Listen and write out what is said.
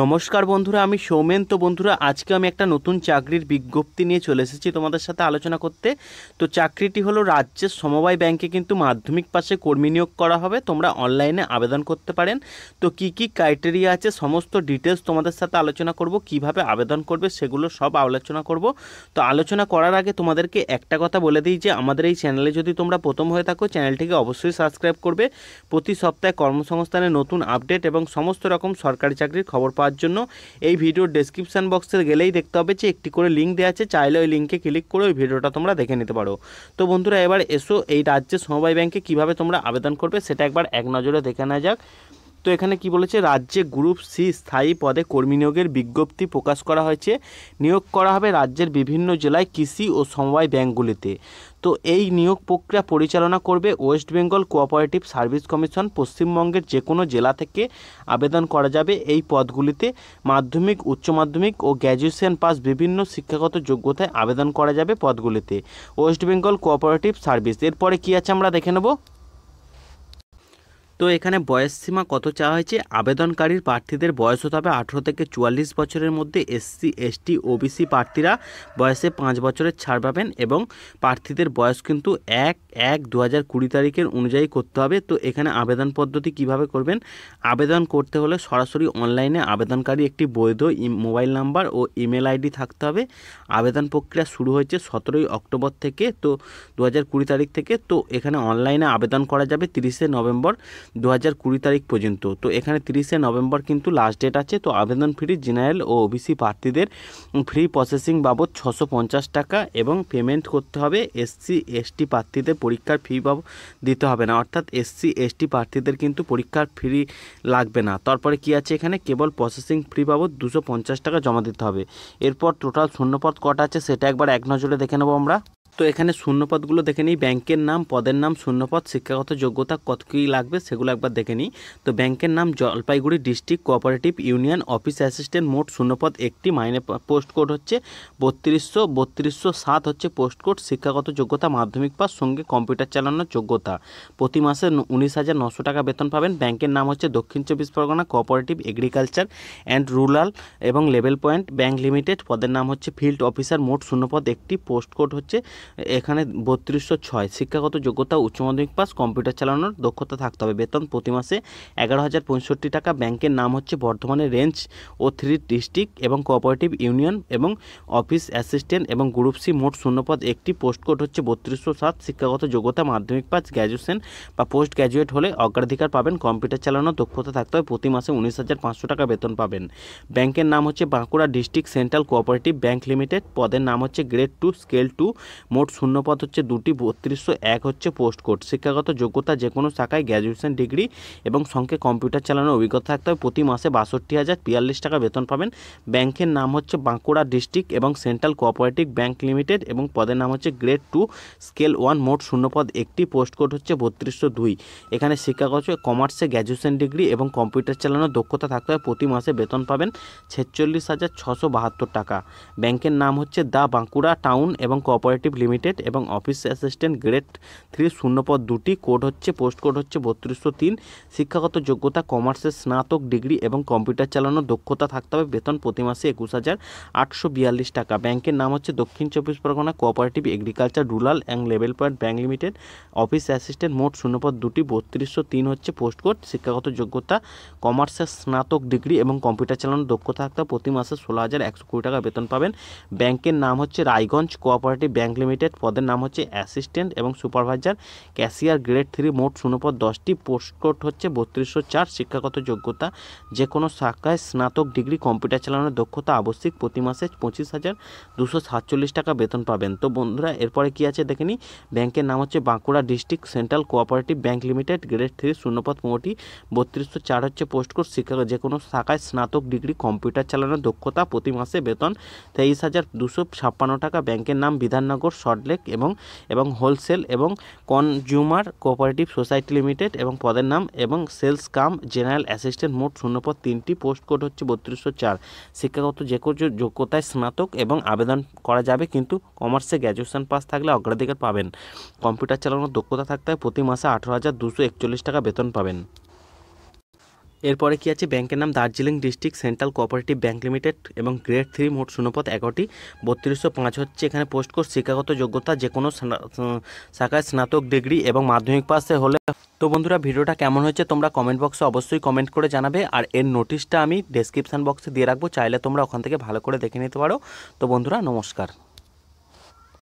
নমস্কার বন্ধুরা আমি সৌমেন তো বন্ধুরা আজকে আমি একটা নতুন চাকরির বিজ্ঞপ্তি নিয়ে চলে এসেছি তোমাদের সাথে আলোচনা করতে তো চাকরিটি হলো রাজ্যের সমবায় ব্যাংকে কিন্তু মাধ্যমিক পাশে কর্মী নিয়োগ করা হবে তোমরা অনলাইনে আবেদন করতে পারেন তো কি কি ক্রাইটেরিয়া আছে সমস্ত ডিটেলস তোমাদের সাথে আলোচনা করব কিভাবে আবেদন করবে সেগুলো সব আলোচনা করব তো আলোচনা করার আগে তোমাদেরকে একটা কথা বলে দিই যে আমাদের এই চ্যানেলে যদি তোমরা প্রথম হয়ে থাকো চ্যানেলটিকে অবশ্যই সাবস্ক্রাইব করবে প্রতি সপ্তাহে কর্মসংস্থানের নতুন আপডেট এবং সমস্ত রকম সরকারি চাকরির খবর পাওয়া পাওয়ার জন্য এই ভিডিওর ডেসক্রিপশান বক্সে গেলেই দেখতে হবে যে একটি করে লিঙ্ক দেওয়া আছে চাইলে ওই লিঙ্কে ক্লিক করে ওই ভিডিওটা তোমরা দেখে নিতে পারো তো বন্ধুরা এবার এসো এই রাজ্যে সমবায় ব্যাংকে কীভাবে তোমরা আবেদন করবে সেটা একবার এক নজরে দেখে নেওয়া যাক তো এখানে কি বলেছে রাজ্যে গ্রুপ সি স্থায়ী পদে কর্মী নিয়োগের বিজ্ঞপ্তি প্রকাশ করা হয়েছে নিয়োগ করা হবে রাজ্যের বিভিন্ন জেলায় কৃষি ও সমবায় ব্যাংকগুলিতে তো এই নিয়োগ প্রক্রিয়া পরিচালনা করবে West Bengal Cooperative Service Commission পশ্চিমবঙ্গের যে কোনো জেলা থেকে আবেদন করা যাবে এই পদগুলিতে মাধ্যমিক উচ্চ মাধ্যমিক ও গ্র্যাজুয়েশন পাস বিভিন্ন শিক্ষাগত যোগ্যতায় আবেদন করা যাবে পদগুলিতে ওয়েস্ট বেঙ্গল কোঅপারেটিভ সার্ভিস এরপরে কী আছে আমরা দেখে নেব তো এখানে বয়স সীমা কত চাওয়া হয়েছে আবেদনকারীর প্রার্থীদের বয়স হতে হবে আঠেরো থেকে চুয়াল্লিশ বছরের মধ্যে এসসি এসটি ওবিসি প্রার্থীরা বয়সে পাঁচ বছরের ছাড় পাবেন এবং প্রার্থীদের বয়স কিন্তু এক এক দু হাজার কুড়ি তারিখের অনুযায়ী করতে হবে তো এখানে আবেদন পদ্ধতি কিভাবে করবেন আবেদন করতে হলে সরাসরি অনলাইনে আবেদনকারী একটি বৈধ মোবাইল নাম্বার ও ইমেল আইডি থাকতে হবে আবেদন প্রক্রিয়া শুরু হয়েছে সতেরোই অক্টোবর থেকে তো দু হাজার কুড়ি তারিখ থেকে তো এখানে অনলাইনে আবেদন করা যাবে তিরিশে নভেম্বর দু হাজার কুড়ি তারিখ পর্যন্ত তো এখানে তিরিশে নভেম্বর কিন্তু লাস্ট ডেট আছে তো আবেদন ফ্রি জেনারেল ও ওবিসি প্রার্থীদের ফ্রি প্রসেসিং বাবদ ছশো পঞ্চাশ টাকা এবং পেমেন্ট করতে হবে এসসি এসটি প্রার্থীদের পরীক্ষার ফি বাবদ দিতে হবে না অর্থাৎ এসসি এসটি প্রার্থীদের কিন্তু পরীক্ষার ফ্রি লাগবে না তারপরে কি আছে এখানে কেবল প্রসেসিং ফ্রি বাবদ দুশো পঞ্চাশ টাকা জমা দিতে হবে এরপর টোটাল শূন্যপথ কটা আছে সেটা একবার এক নজরে দেখে নেবো আমরা তো এখানে শূন্যপদগুলো দেখে নিই ব্যাংকের নাম পদের নাম শূন্যপদ শিক্ষাগত যোগ্যতা কত কী লাগবে সেগুলো একবার দেখে নিই তো ব্যাংকের নাম Jalpaiguri district cooperative union office assistant মোট শূন্যপদ একটি মাইনে পোস্ট কোড হচ্ছে বত্রিশশো বত্রিশশো সাত হচ্ছে পোস্ট কোড শিক্ষাগত যোগ্যতা মাধ্যমিক পাস সঙ্গে কম্পিউটার চালানোর যোগ্যতা প্রতি মাসে উনিশ হাজার নশো টাকা বেতন পাবেন ব্যাংকের নাম হচ্ছে Dakshin Chabbish Pargana cooperative agriculture and rural এবং লেভেল পয়েন্ট ব্যাংক লিমিটেড পদের নাম হচ্ছে ফিল্ড অফিসার মোট শূন্যপদ একটি পোস্ট কোড হচ্ছে এখানে বত্রিশশো ছয় শিক্ষাগত যোগ্যতা উচ্চ মাধ্যমিক পাস কম্পিউটার চালানোর দক্ষতা থাকতে হবে বেতন প্রতি মাসে এগারো হাজার পঁয়ষট্টি টাকা ব্যাংকের নাম হচ্ছে বর্ধমানের রেঞ্জ ও থ্রি ডিস্ট্রিক্ট এবং কোঅপারেটিভ ইউনিয়ন এবং অফিস অ্যাসিস্ট্যান্ট এবং গ্রুপ সি মোট শূন্যপদ একটি পোস্ট কোড হচ্ছে বত্রিশশো সাত শিক্ষাগত যোগ্যতা মাধ্যমিক পাস গ্র্যাজুয়েশন বা পোস্ট গ্র্যাজুয়েট হলে অগ্রাধিকার পাবেন কম্পিউটার চালানোর দক্ষতা থাকতে হবে প্রতি মাসে উনিশ হাজার পাঁচশো টাকা বেতন পাবেন ব্যাংকের নাম হচ্ছে Bankura district central cooperative bank limited পদের নাম হচ্ছে গ্রেড টু স্কেল টু মোট শূন্যপদ হচ্ছে দুটি বত্রিশশো এক হচ্ছে পোস্ট কোড শিক্ষাগত যোগ্যতা যে কোনো শাখায় গ্র্যাজুয়েশন ডিগ্রি এবং সঙ্গে কম্পিউটার চালানোর অভিজ্ঞতা থাকতে হবে প্রতি মাসে বাষট্টি হাজার বিয়াল্লিশ টাকা বেতন পাবেন ব্যাংকের নাম হচ্ছে বাঁকুড়া ডিস্ট্রিক্ট এবং সেন্ট্রাল কোঅপারেটিভ ব্যাংক লিমিটেড এবং পদের নাম হচ্ছে গ্রেড টু স্কেল ওয়ান মোট শূন্যপদ একটি পোস্ট কোড হচ্ছে বত্রিশশো দুই এখানে শিক্ষাগত কমার্সে গ্র্যাজুয়েশন ডিগ্রি এবং কম্পিউটার চালানোর দক্ষতা থাকতে হবে প্রতি মাসে বেতন পাবেন ছেচল্লিশ হাজার ছশো বাহাত্তর টাকা ব্যাংকের নাম হচ্ছে দা বাঁকুড়া টাউন এবং কোঅপারেটিভ লিমিটেড এবং অফিস অ্যাসিস্ট্যান্ট গ্রেড থ্রি শূন্যপদ দুটি কোড হচ্ছে পোস্ট কোড হচ্ছে বত্রিশশো তিন শিক্ষাগত যোগ্যতা কমার্সের স্নাতক ডিগ্রি এবং কম্পিউটার চালানোর দক্ষতা থাকতে হবে বেতন প্রতি মাসে একুশ হাজার আটশো বিয়াল্লিশ টাকা ব্যাংকের নাম হচ্ছে Dakshin Chabbish Pargana cooperative agriculture rural and level point bank limited office assistant মোট শূন্যপদ দুটি বত্রিশশো তিন হচ্ছে পোস্ট কোড শিক্ষাগত যোগ্যতা কমার্সের স্নাতক ডিগ্রি এবং কম্পিউটার চালানোর দক্ষতা থাকতে প্রতি মাসে ষোলো হাজার একশো কুড়ি টাকা বেতন পাবেন ব্যাংকের নাম হচ্ছে Raiganj cooperative bank limited limited পদের নাম হচ্ছে অ্যাসিস্ট্যান্ট এবং সুপারভাইজার ক্যাশিয়ার গ্রেড থ্রি মোট শূন্যপদ দশটি পোস্টকোড হচ্ছে বত্রিশশো চার শিক্ষাগত যোগ্যতা যে কোনো শাখায় স্নাতক ডিগ্রি কম্পিউটার চালানোর দক্ষতা আবশ্যিক প্রতি মাসে পঁচিশ হাজার দুশো সাতচল্লিশ টাকা বেতন পাবেন তো বন্ধুরা এরপরে কি আছে দেখে ব্যাংকের নাম হচ্ছে Bankura district central cooperative bank limited grade three শূন্যপদ মোটি বত্রিশশো চার হচ্ছে পোস্টকোড শিক্ষা যে কোনো শাখায় স্নাতক ডিগ্রি কম্পিউটার চালানোর দক্ষতা প্রতি মাসে বেতন তেইশ হাজার দুশো ছাপ্পান্ন টাকা ব্যাংকের নাম বিধাননগর শর্টলেক এবং এবং হোলসেল এবং কনজিউমার কোঅপারেটিভ সোসাইটি লিমিটেড এবং পদের নাম এবং সেলস কাম জেনারেল অ্যাসিস্ট্যান্ট মোট শূন্যপদ তিনটি পোস্ট কোড হচ্ছে বত্রিশশো চার শিক্ষাগত যে কোনো যোগ্যতায় স্নাতক এবং আবেদন করা যাবে কিন্তু কমার্সে গ্র্যাজুয়েশন পাস থাকলে অগ্রাধিকার পাবেন কম্পিউটার চালানোর দক্ষতা থাকতে প্রতি মাসে আঠারো হাজার দুশো একচল্লিশ টাকা বেতন পাবেন এরপরে কি আছে ব্যাংকের নাম Darjeeling district central cooperative bank limited এবং গ্রেড থ্রি মোট শূন্যপথ এগারোটি বত্রিশশো পাঁচ হচ্ছে এখানে পোস্ট কোর্স শিক্ষাগত যোগ্যতা যে কোনো শাখায় স্নাতক ডিগ্রি এবং মাধ্যমিক পাশে হলে তো বন্ধুরা ভিডিওটা কেমন হয়েছে তোমরা কমেন্ট বক্সে অবশ্যই কমেন্ট করে জানাবে আর এর নোটিশটা আমি ডেসক্রিপশান বক্সে দিয়ে রাখবো চাইলে তোমরা ওখান থেকে ভালো করে দেখে নিতে পারো তো বন্ধুরা নমস্কার